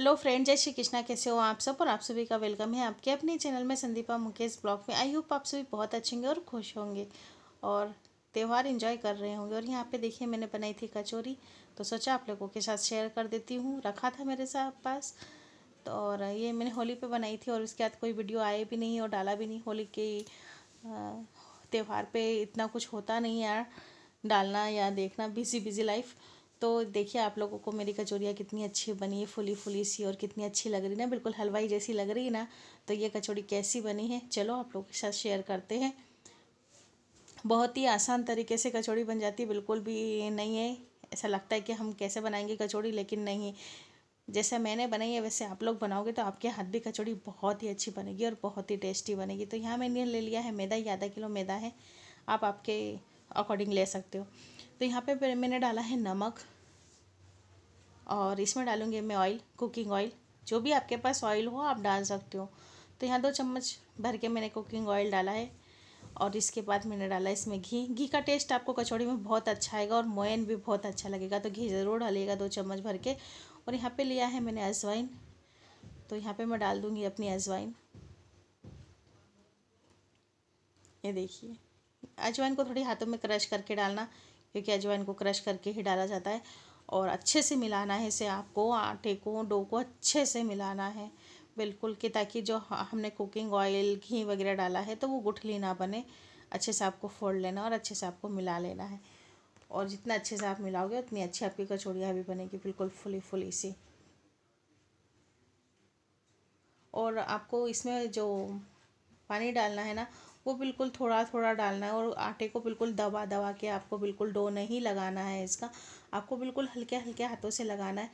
hello friend जय श्री कृष्णा कैसे हो आप सब और आप सभी का वेलकम है आपके अपने चैनल में संदीपा मुकेश ब्लॉग में आई होप आप सभी बहुत अच्छे होंगे और खुश होंगे और त्यौहार इन्जॉय कर रहे होंगे और यहाँ पे देखिए मैंने बनाई थी कचौरी तो सोचा आप लोगों के साथ शेयर कर देती हूँ रखा था मेरे साथ पास तो और ये मैंने होली पर बनाई थी और उसके बाद कोई वीडियो आए भी नहीं और डाला भी नहीं होली के त्यौहार पर इतना कुछ होता नहीं यार डालना या देखना बिजी बिजी लाइफ तो देखिए आप लोगों को मेरी कचौड़ियाँ कितनी अच्छी बनी है फुली फुली सी और कितनी अच्छी लग रही ना बिल्कुल हलवाई जैसी लग रही ना तो ये कचौड़ी कैसी बनी है चलो आप लोगों के साथ शेयर करते हैं बहुत ही आसान तरीके से कचौड़ी बन जाती है बिल्कुल भी नहीं है ऐसा लगता है कि हम कैसे बनाएंगे कचौड़ी लेकिन नहीं जैसे मैंने बनाई है वैसे आप लोग बनाओगे तो आपके हाथ भी कचौड़ी बहुत ही अच्छी बनेगी और बहुत ही टेस्टी बनेगी तो यहाँ मैंने ले लिया है मैदा ही आधा किलो मैदा है आप आपके अकॉर्डिंग ले सकते हो तो यहाँ पे मैंने डाला है नमक और इसमें डालूँगी मैं ऑयल कुकिंग ऑयल जो भी आपके पास ऑयल हो आप डाल सकते हो तो यहाँ दो चम्मच भर के मैंने कुकिंग ऑयल डाला है और इसके बाद मैंने डाला इसमें घी घी का टेस्ट आपको कचौड़ी में बहुत अच्छा आएगा और मोयन भी बहुत अच्छा लगेगा तो घी ज़रूर डालिएगा दो चम्मच भर के और यहाँ पे लिया है मैंने अजवाइन तो यहाँ पे मैं डाल दूँगी अपनी अजवाइन ये देखिए अजवाइन को थोड़ी हाथों में क्रश करके डालना क्योंकि अजवाइन को क्रश करके ही डाला जाता है और अच्छे से मिलाना है इसे आपको आटे को डो को अच्छे से मिलाना है बिल्कुल कि ताकि जो हमने कुकिंग ऑयल घी वगैरह डाला है तो वो गुठली ना बने अच्छे से आपको फोड़ लेना और अच्छे से आपको मिला लेना है और जितना अच्छे से आप मिलाओगे उतनी अच्छी आपकी कचौड़ियाँ भी बनेगी बिल्कुल फुली फुली सी और आपको इसमें जो पानी डालना है ना वो बिल्कुल थोड़ा थोड़ा डालना है और आटे को बिल्कुल दबा दबा के आपको बिल्कुल डो नहीं लगाना है इसका आपको बिल्कुल हल्के हल्के हाथों से लगाना है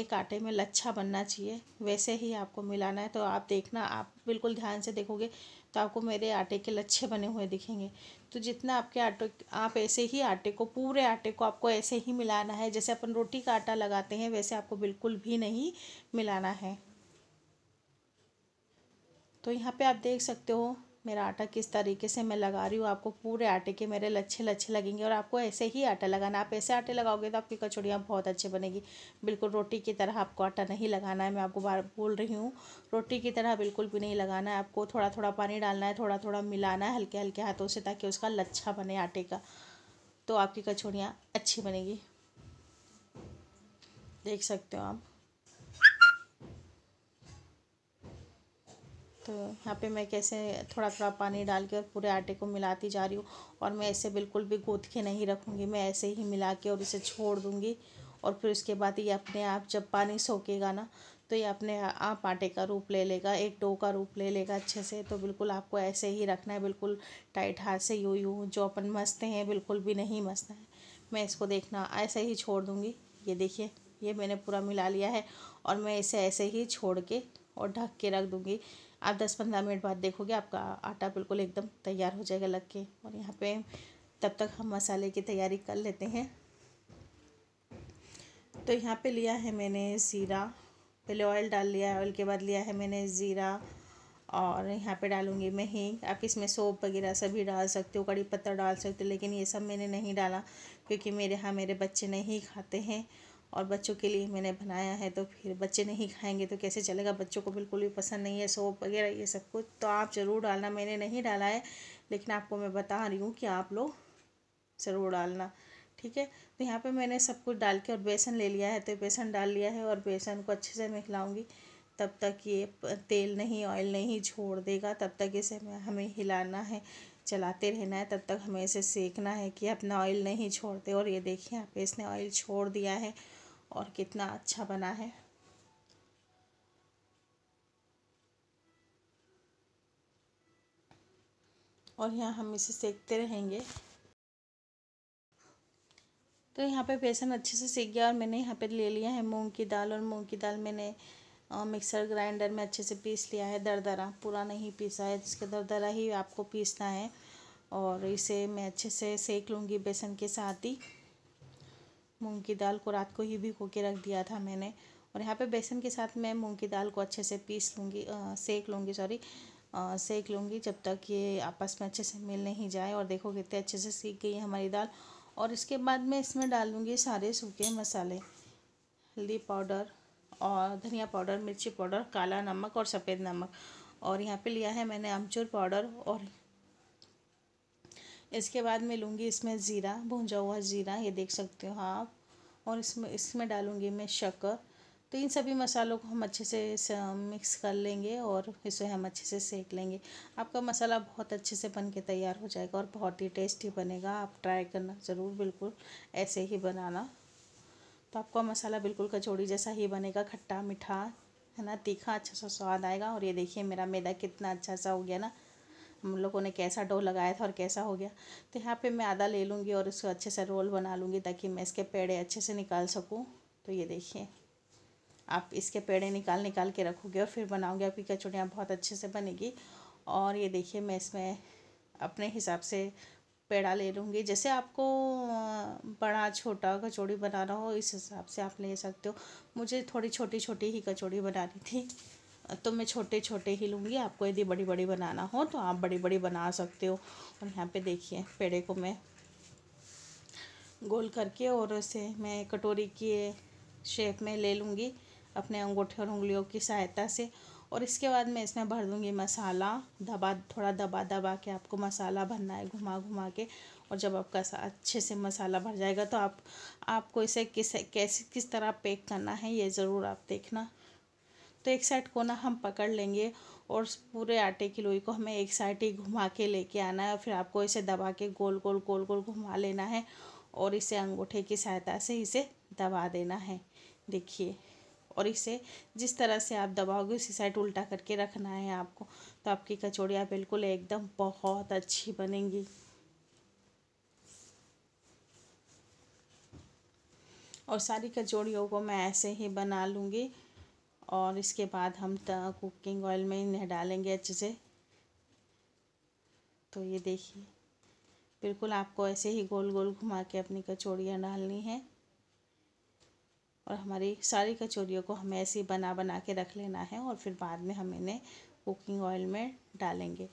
एक आटे में लच्छा बनना चाहिए वैसे ही आपको मिलाना है तो आप देखना आप बिल्कुल ध्यान से देखोगे तो आपको मेरे आटे के लच्छे बने हुए दिखेंगे तो जितना आपके आटे आप ऐसे ही आटे को पूरे आटे को आपको ऐसे ही मिलाना है जैसे अपन रोटी का आटा लगाते हैं वैसे आपको बिल्कुल भी नहीं मिलाना है तो यहाँ पे आप देख सकते हो मेरा आटा किस तरीके से मैं लगा रही हूँ आपको पूरे आटे के मेरे लच्छे लच्छे लगेंगे और आपको ऐसे ही आटा लगाना आप ऐसे आटे लगाओगे तो आपकी कचौड़ियाँ बहुत अच्छे बनेगी बिल्कुल रोटी की तरह आपको आटा नहीं लगाना है मैं आपको बार बोल रही हूँ रोटी की तरह बिल्कुल भी नहीं लगाना है आपको थोड़ा थोड़ा पानी डालना है थोड़ा थोड़ा मिलाना है हल्के हल्के हाथों से ताकि उसका लच्छा बने आटे का तो आपकी कचौड़ियाँ अच्छी बनेगी देख सकते हो आप तो यहाँ पे मैं कैसे थोड़ा थोड़ा पानी डाल के और पूरे आटे को मिलाती जा रही हूँ और मैं ऐसे बिल्कुल भी गूँथ के नहीं रखूँगी मैं ऐसे ही मिला के और इसे छोड़ दूँगी और फिर उसके बाद ये अपने आप जब पानी सोकेगा ना तो ये अपने आप आटे का रूप ले लेगा एक डो का रूप ले लेगा अच्छे से तो बिल्कुल आपको ऐसे ही रखना है बिल्कुल टाइट हाथ से यूँ यूँ जो अपन मस्ते हैं बिल्कुल भी नहीं मस्ता है मैं इसको देखना ऐसे ही छोड़ दूँगी ये देखिए ये मैंने पूरा मिला लिया है और मैं इसे ऐसे ही छोड़ के और ढक के रख दूँगी आप दस पंद्रह मिनट बाद देखोगे आपका आटा बिल्कुल एकदम तैयार हो जाएगा लग के और यहाँ पे तब तक हम मसाले की तैयारी कर लेते हैं तो यहाँ पे लिया है मैंने ज़ीरा पहले ऑयल डाल लिया है ऑयल के बाद लिया है मैंने ज़ीरा और यहाँ पे डालूँगी मैं ही आप इसमें सोप वगैरह सभी डाल सकते हो कड़ी पत्ता डाल सकते हो लेकिन ये सब मैंने नहीं डाला क्योंकि मेरे यहाँ मेरे बच्चे नहीं खाते हैं और बच्चों के लिए मैंने बनाया है तो फिर बच्चे नहीं खाएंगे तो कैसे चलेगा बच्चों को बिल्कुल भी पसंद नहीं है सोप वगैरह ये सब कुछ तो आप ज़रूर डालना मैंने नहीं डाला है लेकिन आपको मैं बता रही हूँ कि आप लोग ज़रूर डालना ठीक है तो यहाँ पे मैंने सब कुछ डाल के और बेसन ले लिया है तो बेसन डाल लिया है और बेसन को अच्छे से मैं हिलाऊँगी तब तक ये तेल नहीं ऑयल नहीं छोड़ देगा तब तक इसे हमें हिलाना है चलाते रहना है तब तक हमें इसे सेकना है कि अपना ऑयल नहीं छोड़ते और ये देखिए आप इसने ऑयल छोड़ दिया है और कितना अच्छा बना है और यहाँ हम इसे सेकते रहेंगे तो यहाँ पे बेसन अच्छे से सीख गया और मैंने यहाँ पे ले लिया है मूंग की दाल और मूंग की दाल मैंने मिक्सर ग्राइंडर में अच्छे से पीस लिया है दरदरा पूरा नहीं पीसा है जिसका दरदरा ही आपको पीसना है और इसे मैं अच्छे से सेक लूँगी बेसन के साथ ही मूंग की दाल को रात को ही भिगो के रख दिया था मैंने और यहाँ पे बेसन के साथ मैं मूंग की दाल को अच्छे से पीस लूँगी सेक लूँगी सॉरी सेक लूँगी जब तक ये आपस में अच्छे से मिल नहीं जाए और देखो कितने अच्छे से सीख गई है हमारी दाल और इसके बाद मैं इसमें डाल दूँगी सारे सूखे मसाले हल्दी पाउडर और धनिया पाउडर मिर्ची पाउडर काला नमक और सफ़ेद नमक और यहाँ पे लिया है मैंने आमचूर पाउडर और इसके बाद मैं लूँगी इसमें ज़ीरा भूंजा हुआ ज़ीरा ये देख सकते हो आप और इसमें इसमें डालूँगी मैं शक्कर तो इन सभी मसालों को हम अच्छे से मिक्स कर लेंगे और इसे हम अच्छे से सेक लेंगे आपका मसाला बहुत अच्छे से बन के तैयार हो जाएगा और बहुत ही टेस्टी बनेगा आप ट्राई करना ज़रूर बिल्कुल ऐसे ही बनाना तो आपका मसाला बिल्कुल कचौड़ी जैसा ही बनेगा खट्टा मीठा है ना तीखा अच्छा सा स्वाद आएगा और ये देखिए मेरा मैदा कितना अच्छा सा हो गया ना हम लोगों ने कैसा डो लगाया था और कैसा हो गया तो यहाँ पे मैं आधा ले लूँगी और इसको अच्छे से रोल बना लूँगी ताकि मैं इसके पेड़े अच्छे से निकाल सकूँ तो ये देखिए आप इसके पेड़े निकाल निकाल के रखोगे और फिर बनाओगे आपकी कचौड़ियाँ बहुत अच्छे से बनेगी और ये देखिए मैं इसमें अपने हिसाब से पेड़ा ले लूँगी जैसे आपको बड़ा छोटा कचौड़ी बनाना हो इस हिसाब से आप ले सकते हो मुझे थोड़ी छोटी छोटी ही कचौड़ी बनानी थी तो मैं छोटे छोटे ही लूँगी आपको यदि बड़ी बड़ी बनाना हो तो आप बड़ी बड़ी बना सकते हो और यहाँ पे देखिए पेड़े को मैं गोल करके और उसे मैं कटोरी के शेप में ले लूँगी अपने अंगूठे और उंगलियों की सहायता से और इसके बाद मैं इसमें भर दूँगी मसाला दबा थोड़ा दबा दबा के आपको मसाला भरना है घुमा घुमा के और जब आपका अच्छे से मसाला भर जाएगा तो आप आपको इसे किस कैसे किस तरह पैक करना है ये ज़रूर आप देखना तो एक साइड कोना हम पकड़ लेंगे और पूरे आटे की लोई को हमें एक साइड ही घुमा के लेके आना है और फिर आपको इसे दबा के गोल गोल गोल गोल घुमा लेना है और इसे अंगूठे की सहायता से इसे दबा देना है देखिए और इसे जिस तरह से आप दबाओगे उसी साइड उल्टा करके रखना है आपको तो आपकी कचौड़ियाँ बिल्कुल एकदम बहुत अच्छी बनेंगी और सारी कचौड़ियों को मैं ऐसे ही बना लूँगी और इसके बाद हम कुकिंग ऑयल में इन्हें डालेंगे अच्छे से तो ये देखिए बिल्कुल आपको ऐसे ही गोल गोल घुमा के अपनी कचौड़ियाँ डालनी हैं और हमारी सारी कचौड़ियों को हमें ऐसे ही बना बना के रख लेना है और फिर बाद में हम इन्हें कुकिंग ऑयल में डालेंगे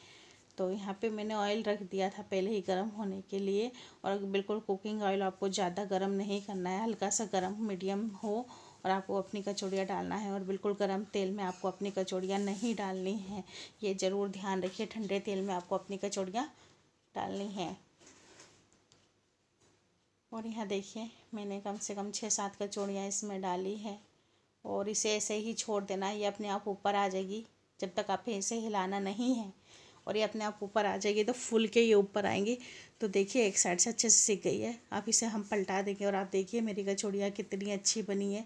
तो यहाँ पे मैंने ऑयल रख दिया था पहले ही गर्म होने के लिए और बिल्कुल कुकिंग ऑयल आपको ज़्यादा गर्म नहीं करना है हल्का सा गर्म मीडियम हो और आपको अपनी कचौड़ियाँ डालना है और बिल्कुल गर्म तेल में आपको अपनी कचौड़ियाँ नहीं डालनी है ये ज़रूर ध्यान रखिए ठंडे तेल में आपको अपनी कचौड़ियाँ डालनी है और यहाँ देखिए मैंने कम से कम छः सात कचौड़ियाँ इसमें डाली है और इसे ऐसे ही छोड़ देना है ये अपने आप ऊपर आ जाएगी जब तक आप इसे हिलाना नहीं है और ये अपने आप ऊपर आ जाएगी तो फूल के ये ऊपर आएंगी तो देखिए एक साइड से अच्छे से सीख गई है आप इसे हम पलटा देंगे और आप देखिए मेरी कचौड़ियाँ कितनी अच्छी बनी है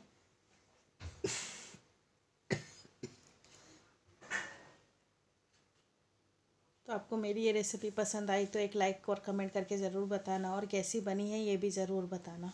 आपको मेरी ये रेसिपी पसंद आई तो एक लाइक और कमेंट करके ज़रूर बताना और कैसी बनी है ये भी ज़रूर बताना